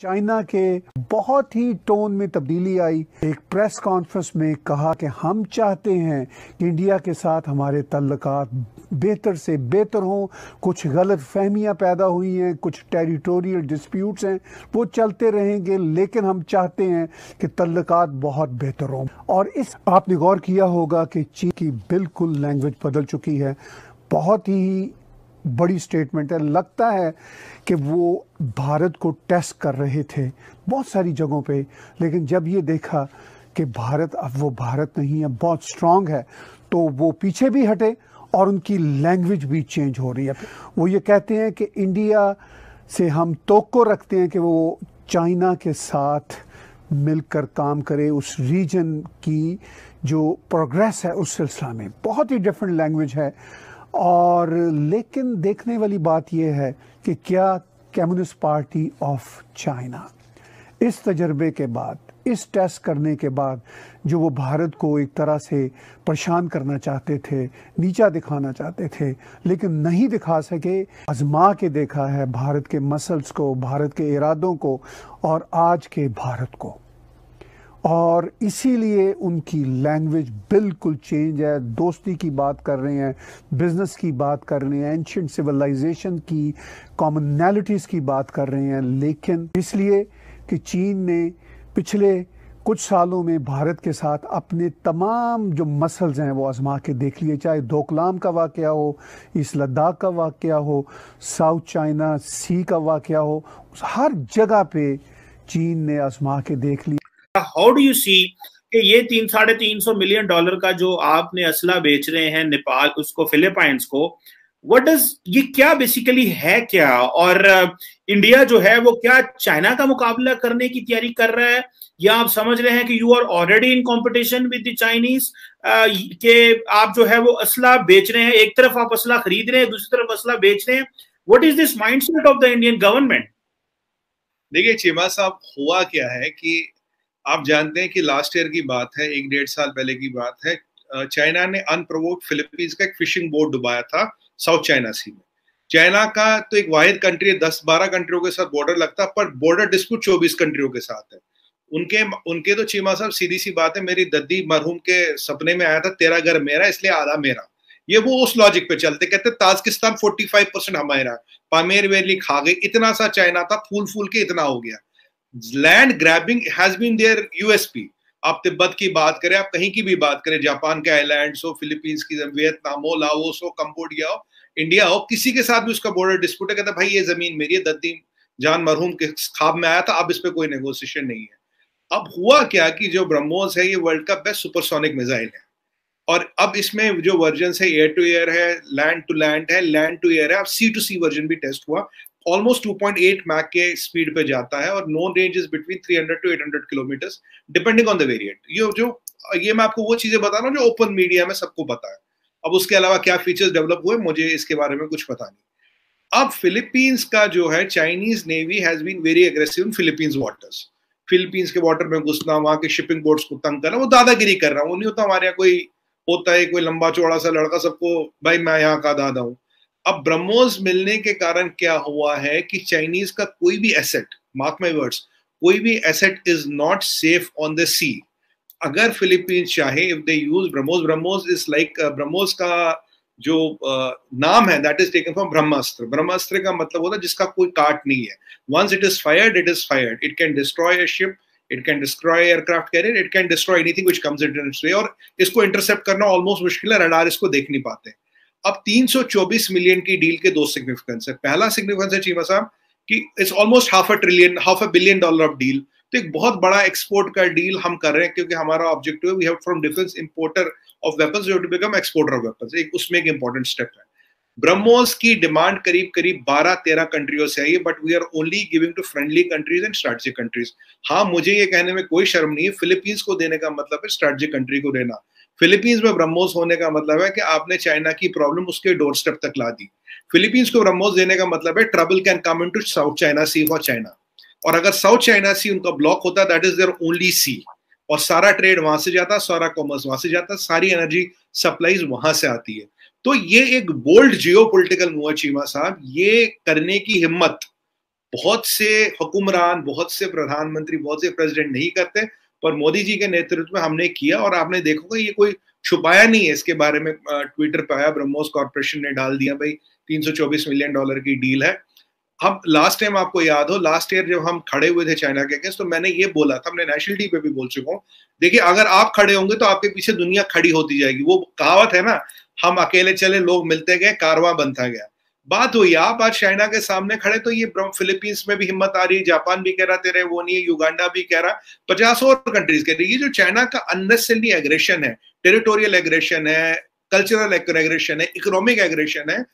China के बहुत ही tone में तब्दीली आई एक प्रेस कॉन्फ्रेंस में कहा कि हम चाहते हैं कि इंडिया के साथ हमारे तल्लक बेहतर से बेहतर हों कुछ गलत फहमियाँ पैदा हुई हैं कुछ टेरिटोरियल डिस्प्यूट्स हैं वो चलते रहेंगे लेकिन हम चाहते हैं कि तल्लक बहुत बेहतर हों और इस आपने गौर किया होगा कि चीन की बिल्कुल लैंग्वेज बदल चुकी है बहुत ही बड़ी स्टेटमेंट है लगता है कि वो भारत को टेस्ट कर रहे थे बहुत सारी जगहों पे लेकिन जब ये देखा कि भारत अब वो भारत नहीं है बहुत स्ट्रांग है तो वो पीछे भी हटे और उनकी लैंग्वेज भी चेंज हो रही है वो ये कहते हैं कि इंडिया से हम तो रखते हैं कि वो चाइना के साथ मिलकर काम करे उस रीजन की जो प्रोग्रेस है उस सिलसिला में बहुत ही डिफरेंट लैंग्वेज है और लेकिन देखने वाली बात यह है कि क्या कम्युनिस्ट पार्टी ऑफ चाइना इस तजर्बे के बाद इस टेस्ट करने के बाद जो वो भारत को एक तरह से परेशान करना चाहते थे नीचा दिखाना चाहते थे लेकिन नहीं दिखा सके आजमा के देखा है भारत के मसल्स को भारत के इरादों को और आज के भारत को और इसीलिए उनकी लैंग्वेज बिल्कुल चेंज है दोस्ती की बात कर रहे हैं बिजनेस की बात कर रहे हैं एंशंट सिविलाइजेशन की कॉमनैलिटीज़ की बात कर रहे हैं लेकिन इसलिए कि चीन ने पिछले कुछ सालों में भारत के साथ अपने तमाम जो मसल्स हैं वो आजमा के देख लिए चाहे दोकलाम का वाक़ हो इस लद्दाख का वाक़ हो साउथ चाइना सी का वाक़ हो हर जगह पे चीन ने आजमा के देख लिया हाउ डू यू सी कि ये तीन साढ़े तीन सौ मिलियन डॉलर का जो आपने असला बेच रहे हैं नेपाल उसको फिलिपाइंस को वट इज ये क्या बेसिकली है क्या और इंडिया uh, जो है वो क्या चाइना का मुकाबला करने की तैयारी कर रहा है या आप समझ रहे हैं कि you are already in competition with the Chinese के आप जो है वो असला बेच रहे हैं एक तरफ आप असला खरीद रहे हैं दूसरी तरफ असला बेच रहे हैं what is this mind set of the Indian government देखिए चीमा साहब हुआ क्या है कि आप जानते हैं कि लास्ट ईयर की बात है एक डेढ़ साल पहले की बात है चाइना ने अनप्रोवोक्ड फिलीपींस का एक फिशिंग बोट डुबाया था साउथ चाइना सी में चाइना का तो एक वाहिद कंट्री है दस बारह कंट्रियों के साथ बॉर्डर लगता है पर बॉर्डर डिस्प्यूट चौबीस कंट्रियों के साथ है उनके उनके तो चीमा साहब सीधी सी बात है मेरी दद्दी मरहूम के सपने में आया था तेरा घर मेरा इसलिए आधा मेरा ये वो उस लॉजिक पे चलते कहते ताजकिस्तान 45 परसेंट हमारा पामेर वैली खा गई इतना सा चाइना था फूल फूल के इतना हो गया land grabbing has been their USP आप तिब्बत तो की बात करें आप कहीं की भी बात करें जापान के आइलैंड हो फिलीपींस की वियतनाम हो लाओस हो कम्बोडिया हो इंडिया हो किसी के साथ भी उसका बॉर्डर डिस्प्यूट है कहता भाई ये जमीन मेरी है दद्दी जान मरहूम के खाब में आया था अब इस पर कोई नेगोशिएशन नहीं है अब हुआ क्या कि जो ब्रह्मोस है ये वर्ल्ड का बेस्ट सुपरसोनिक मिसाइल है और अब इसमें जो वर्जन है एयर टू एयर है लैंड टू लैंड है लैंड टू एयर है अब सी टू सी वर्जन भी टेस्ट हुआ ऑलमोस्ट 2.8 मैक के स्पीड पे जाता है और known range is between 300 to 800 kilometre depending on the variant ये जो ये मैं आपको वो चीजें बता रहा हूँ जो ओपन मीडिया में सबको पता है अब उसके अलावा क्या फीचर्स डेवलप हुए मुझे इसके बारे में कुछ पता नहीं अब फिलीपींस का जो है Chinese navy has been very aggressive in Philippines waters Philippines के वाटर में घुसना वहां के शिपिंग बोर्ड्स को तंग करना वो दादागिरी कर रहा हूँ वो नहीं होता हमारे यहाँ कोई होता है कोई लंबा चौड़ा सा लड़का सबको भाई मैं यहाँ का दादा हूँ अब ब्रह्मोस मिलने के कारण क्या हुआ है कि चाइनीज का कोई भी एसेट मार्क माई वर्ड्स कोई भी asset is not safe on the sea अगर फिलीपींस चाहे if they use BrahMos BrahMos is like BrahMos का जो uh, नाम है that is taken from Brahmastra Brahmastra का मतलब होता है जिसका कोई काट नहीं है once it is fired it is fired it can destroy a ship it can destroy aircraft carrier it can destroy anything which comes in its way और इसको इंटरसेप्ट करना ऑलमोस्ट मुश्किल है रडार इसको देख नहीं पाते हैं अब 324 मिलियन की डील के दो सिग्निफिकेंस है पहला सिग्निफिकेंस है चीमा साहब कि it's almost half a trillion half a billion dollar of deal तो एक बहुत बड़ा एक्सपोर्ट का डील हम कर रहे हैं क्योंकि हमारा ऑब्जेक्टिव है we have from defence importer of weapons to become exporter of weapons एक उसमें एक इंपॉर्टेंट स्टेप है ब्रह्मोस की डिमांड करीब करीब 12-13 कंट्रियों से आई है but we are only giving to friendly countries and strategic countries हाँ मुझे ये कहने में कोई शर्म नहीं है फिलीपींस को देने का मतलब है स्ट्रेटजिक कंट्री को देना फिलीपींस में ब्रह्मोस होने का मतलब है कि आपने चाइना की प्रॉब्लम उसके डोर स्टेप तक ला दी फिलीपींस को ब्रह्मोस देने का मतलब है trouble can come in to South China Sea for China और अगर साउथ चाइना सी उनका ब्लॉक होता that is there only sea और सारा ट्रेड वहां से जाता सारा कॉमर्स वहां से जाता सारी एनर्जी सप्लाईज वहां से आती है तो ये एक bold geopolitical move Cheema साहब ये करने की हिम्मत बहुत से हुक्मरान बहुत से प्रधानमंत्री बहुत से प्रेसिडेंट नहीं करते पर मोदी जी के नेतृत्व में हमने किया और आपने देखोगे ये कोई छुपाया नहीं है इसके बारे में ट्विटर पर आया ब्रह्मोस कॉरपोरेशन ने डाल दिया भाई 324 मिलियन डॉलर की डील है हम लास्ट टाइम आपको याद हो लास्ट ईयर जब हम खड़े हुए थे चाइना के अगेंस्ट तो मैंने ये बोला था हमने नेशनल टी पे भी बोल चुका हूँ देखिए अगर आप खड़े होंगे तो आपके पीछे दुनिया खड़ी होती जाएगी वो कहावत है ना हम अकेले चले लोग मिलते गए कारवा बनता गया बात हुई आप आज चाइना के सामने खड़े तो ये फिलीपींस में भी हिम्मत आ रही है जापान भी कह रहा तेरे वो नहीं है युगांडा भी कह रहा पचास और कंट्रीज कह रही ये जो चाइना का अननेसेसरी एग्रेशन है टेरिटोरियल एग्रेशन है कल्चरल एग्रेशन है इकोनॉमिक एग्रेशन है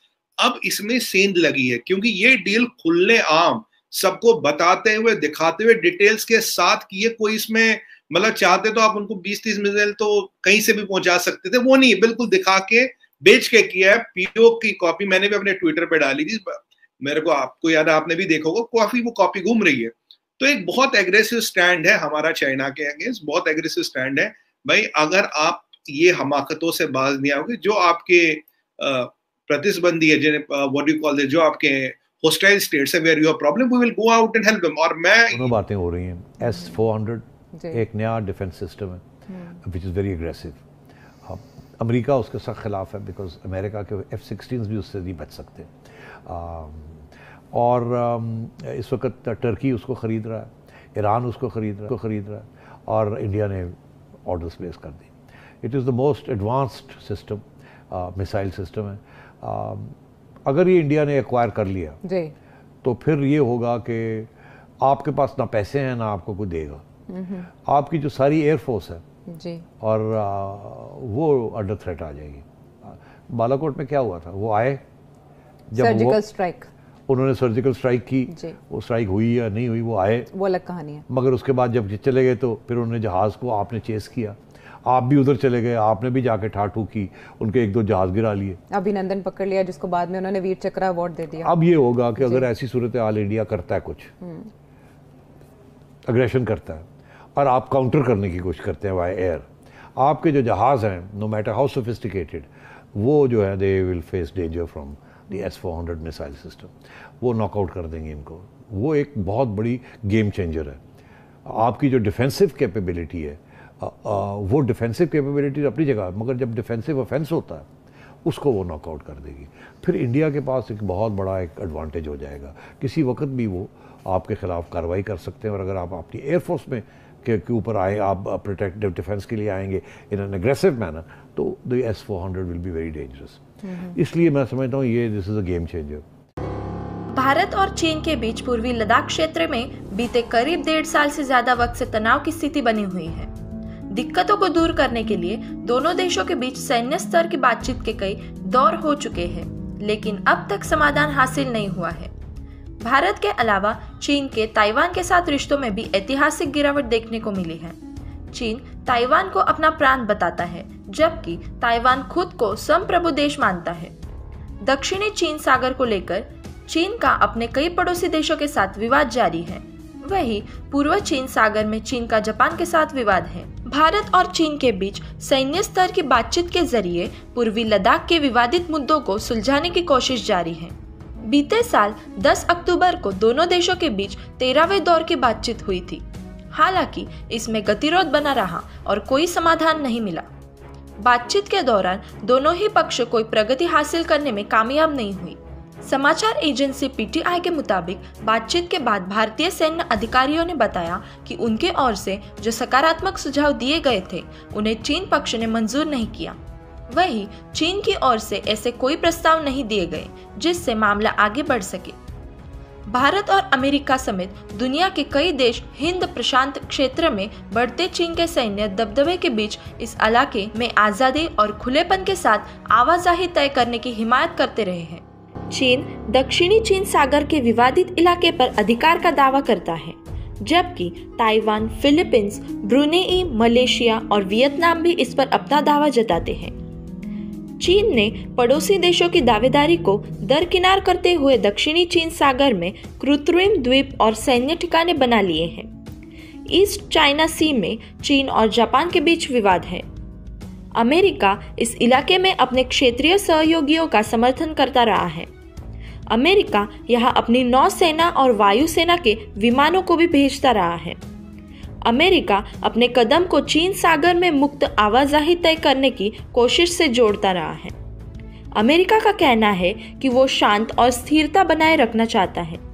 अब इसमें सेंध लगी है क्योंकि ये डील खुलने आम सबको बताते हुए दिखाते हुए डिटेल्स के साथ किए कोई इसमें मतलब चाहते तो आप उनको 20-30 मिसाइल तो कहीं से भी पहुंचा सकते थे वो नहीं बिल्कुल दिखा के बेच के किया है पीओ की कॉपी मैंने भी अपने ट्विटर पर डाली थी मेरे को आपको याद आपने भी देखा होगा काफी वो कॉपी घूम रही है तो एक बहुत एग्रेसिव स्टैंड है हमारा चाइना के अगेंस्ट बहुत एग्रेसिव स्टैंड है भाई अगर आप ये हमाकतों से बाज नहीं आओगे जो आपके प्रतिस्बंधी है जिन्हें व्हाट यू कॉल जो आपके होस्टाइल स्टेट्स है where you your problem we will go out and help them और मैं दोनों बातें हो रही हैं एस 400 एक नया डिफेंस सिस्टम है which is very aggressive America उसके सख्त खिलाफ है बिकॉज अमेरिका के एफ सिक्सटीन भी उससे नहीं बच सकते um, और um, इस वक्त टर्की उसको ख़रीद रहा है ईरान उसको ख़रीद रहा है उसको ख़रीद रहा है और इंडिया ने ऑर्डर्स प्लेस कर दी it is the most advanced system missile system है आ, um, अगर ये इंडिया ने एक्वायर कर लिया जी. तो फिर ये होगा कि आपके पास ना पैसे हैं ना आपको कोई देगा आपकी जो सारी एयरफोर्स है जी और वो अंडर थ्रेट आ जाएगी बालाकोट में क्या हुआ था वो आए जब सर्जिकल स्ट्राइक उन्होंने सर्जिकल स्ट्राइक की वो स्ट्राइक हुई या नहीं हुई वो आए वो अलग कहानी है मगर उसके बाद जब चले गए तो फिर उन्होंने जहाज़ को आपने चेस किया आप भी उधर चले गए आपने भी जाके ठाठू की उनके एक दो जहाज गिरा लिए अभिनंदन पकड़ लिया जिसको बाद में उन्होंने वीर चक्र अवार्ड दे दिया अब ये होगा कि अगर ऐसी सूरत हाल इंडिया करता है कुछ अग्रेशन हम्म। करता है और आप काउंटर करने की कोशिश करते हैं वाई एयर आपके जो जहाज़ हैं नो मैटर हाउ सोफिस्टिकेटेड वो जो है they will face danger from the S four hundred missile system वो नॉकआउट कर देंगे इनको वो एक बहुत बड़ी गेम चेंजर है आपकी जो डिफेंसिव कैपेबिलिटी है आ, आ, वो डिफेंसिव कैपेबिलिटी अपनी जगह मगर जब डिफेंसिव ऑफेंस होता है उसको वो नॉकआउट कर देगी फिर इंडिया के पास एक बहुत बड़ा एक एडवांटेज हो जाएगा किसी वक्त भी वो आपके ख़िलाफ़ कार्रवाई कर सकते हैं और अगर आप अपनी एयरफोर्स में के ऊपर आए आप प्रोटेक्टिव डिफेंस के लिए आएंगे इन एन एग्रेसिव मैनर तो the S four hundred will be very dangerous इसलिए मैं समझता हूँ ये this is a game changer Bharat और चीन के बीच पूर्वी लद्दाख क्षेत्र में बीते करीब डेढ़ साल से ज्यादा वक्त से तनाव की स्थिति बनी हुई है दिक्कतों को दूर करने के लिए दोनों देशों के बीच सैन्य स्तर की बातचीत के कई दौर हो चुके हैं लेकिन अब तक समाधान हासिल नहीं हुआ है भारत के अलावा चीन के ताइवान के साथ रिश्तों में भी ऐतिहासिक गिरावट देखने को मिली है चीन ताइवान को अपना प्रांत बताता है जबकि ताइवान खुद को संप्रभु देश मानता है दक्षिणी चीन सागर को लेकर चीन का अपने कई पड़ोसी देशों के साथ विवाद जारी है वही पूर्व चीन सागर में चीन का जापान के साथ विवाद है भारत और चीन के बीच सैन्य स्तर की बातचीत के जरिए पूर्वी लद्दाख के विवादित मुद्दों को सुलझाने की कोशिश जारी है बीते साल 10 अक्टूबर को दोनों देशों के बीच तेरहवें दौर की बातचीत हुई थी हालांकि इसमें गतिरोध बना रहा और कोई समाधान नहीं मिला बातचीत के दौरान दोनों ही पक्ष कोई प्रगति हासिल करने में कामयाब नहीं हुई समाचार एजेंसी पीटीआई के मुताबिक बातचीत के बाद भारतीय सैन्य अधिकारियों ने बताया कि उनके ओर से जो सकारात्मक सुझाव दिए गए थे उन्हें चीन पक्ष ने मंजूर नहीं किया वहीं चीन की ओर से ऐसे कोई प्रस्ताव नहीं दिए गए जिससे मामला आगे बढ़ सके भारत और अमेरिका समेत दुनिया के कई देश हिंद प्रशांत क्षेत्र में बढ़ते चीन के सैन्य दबदबे के बीच इस इलाके में आज़ादी और खुलेपन के साथ आवाजाही तय करने की हिमायत करते रहे हैं चीन दक्षिणी चीन सागर के विवादित इलाके पर अधिकार का दावा करता है जबकि ताइवान फिलीपींस ब्रुनेई मलेशिया और वियतनाम भी इस पर अपना दावा जताते हैं चीन ने पड़ोसी देशों की दावेदारी को दरकिनार करते हुए दक्षिणी चीन सागर में कृत्रिम द्वीप और सैन्य ठिकाने बना लिए हैं ईस्ट चाइना सी में चीन और जापान के बीच विवाद है अमेरिका इस इलाके में अपने क्षेत्रीय सहयोगियों का समर्थन करता रहा है अमेरिका यहाँ अपनी नौसेना और वायुसेना के विमानों को भी भेजता रहा है अमेरिका अपने कदम को चीन सागर में मुक्त आवाजाही तय करने की कोशिश से जोड़ता रहा है अमेरिका का कहना है कि वो शांत और स्थिरता बनाए रखना चाहता है